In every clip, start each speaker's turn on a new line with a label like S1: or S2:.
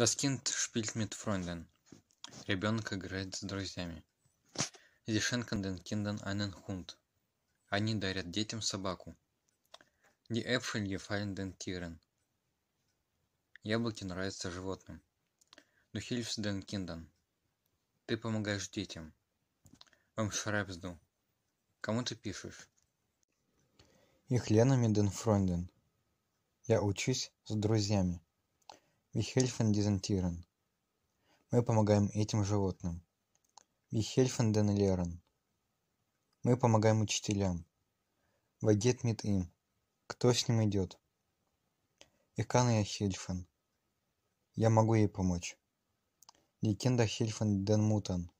S1: Das Kind spielt mit Freunden. Ребенок играет с друзьями. Sie schenken den Kindern einen Hund. Они дарят детям собаку. Die Äpfel gefallen den Tieren. Яблоки нравятся животным. Du hilfst den Kindern. Ты помогаешь детям. Вам schreibst du. Кому ты пишешь? Ich lerne mit den Freunden. Я учусь с друзьями. Wir helfen diesen Tieren. Мы помогаем этим животным. Wir helfen den Lehrern. Мы помогаем учителям. Wer geht mit ihm? Кто с ним идет? Ich kann ihr helfen. Я могу ей помочь. Die Kinder helfen den Muttern.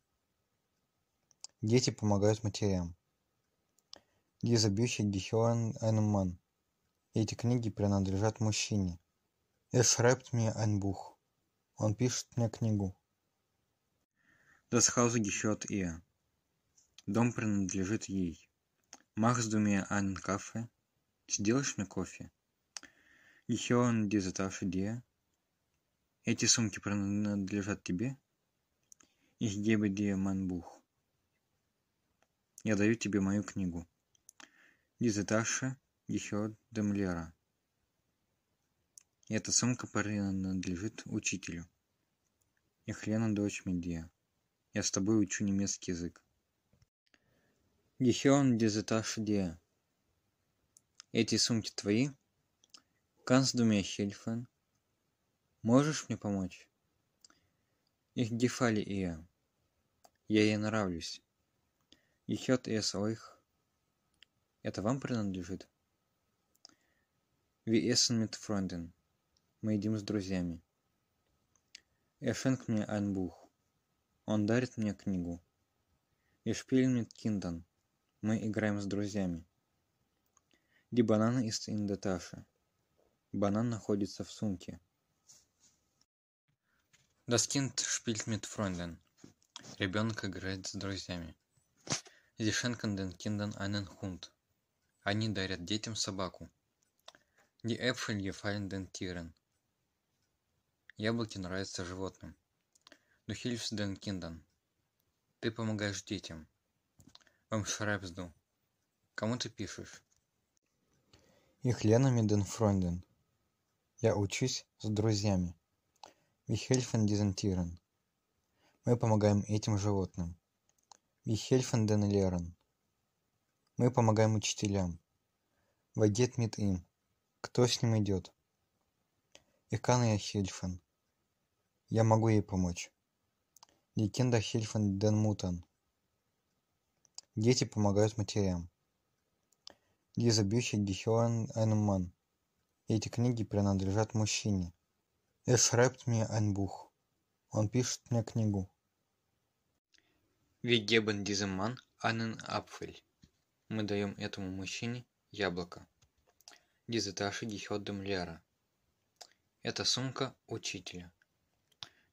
S1: Дети помогают матерям. Diese Bücher gehören einem Mann. Эти книги принадлежат мужчине. Er schreibt mir ein Buch. Он пишет мне книгу. Das Haus gehört ihr. Дом принадлежит ей. Machst du mir einen Kaffee? Сделаешь мне кофе? Gehören diese Tasche dir? Эти сумки принадлежат тебе? Ich gebe dir mein Buch. Я даю тебе мою книгу. Diese Tasche gehört dem Lehrer. Эта сумка принадлежит учителю. Я Хелена, дочь Медея. Я с тобой учу немецкий язык. Гехион дезеташ дея. Эти сумки твои? Канс думе хельфен. Можешь мне помочь? Их гефали и я. Я ей нравлюсь. Ихет эс ойх. Это вам принадлежит? Ви эсен мит фронден. Мы едим с друзьями. Er schenkt мне ein Buch. Он дарит мне книгу. Ich spiele mit Kindern. Мы играем с друзьями. Die Banane ist in der Tasche. Банан находится в сумке. Das Kind spielt mit Freunden. Ребенок играет с друзьями. Sie schenken den Kindern einen Hund. Они дарят детям собаку. Die Äpfel gefallen den Tieren яблоки нравятся животным но ну, хильфс ден кинден ты помогаешь детям вам шрапсду кому ты пишешь их ленами ден фронден я учусь с друзьями wir Дизентирен. мы помогаем этим животным wir Ден Лерен. мы помогаем учителям войдет мит им кто с ним идет ich kann ihr helfen я могу ей помочь. Легенда Хильфан Денмутен. Дети помогают матерям. Лиза Бьюхи Дихиоан Энман. Эти книги принадлежат мужчине. Er schreibt mir ein Buch. Он пишет мне книгу. Wir geben diesem Mann einen Apfel. Мы даем этому мужчине яблоко. Diese Tasche gehört dem Lehrer. Эта сумка учителя.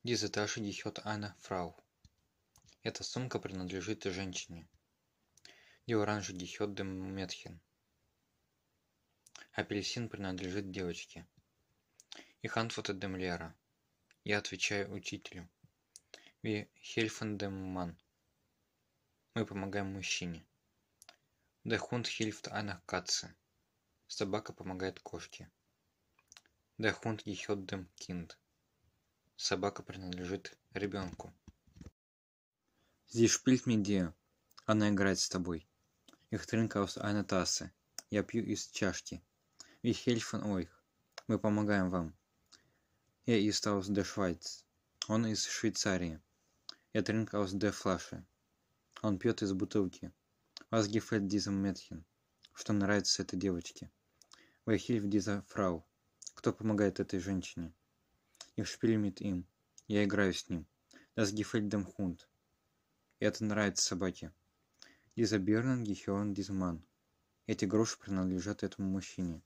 S1: Лиза, дашь ей счет Анна, фрау. Эта сумка принадлежит женщине. Die Orange gehört dem Mädchen. Апельсин принадлежит девочке. Ich antworte dem Lehrer. Я отвечаю учителю. Wir helfen dem Mann. Мы помогаем мужчине. Der Hund hilft einer Katze. Собака помогает кошке. Der Hund gehört dem Kind собака принадлежит ребенку. Sie spielt mit dir. Она играет с тобой. Ich trinke aus einer Tasse. Я пью из чашки. Wir helfen euch. Мы помогаем вам. Er ist aus der Schweiz. Он из Швейцарии. Я trinkt aus der Flasche. Он пьет из бутылки. Was gefällt diesem Mädchen? Что нравится этой девочке? Wer hilft dieser Frau? Кто помогает этой женщине? их шпиль им, Я играю с ним. Das gefällt dem Hund. Это нравится собаке. Dieser Birnen gehören diesem Mann. Эти гроши принадлежат этому мужчине.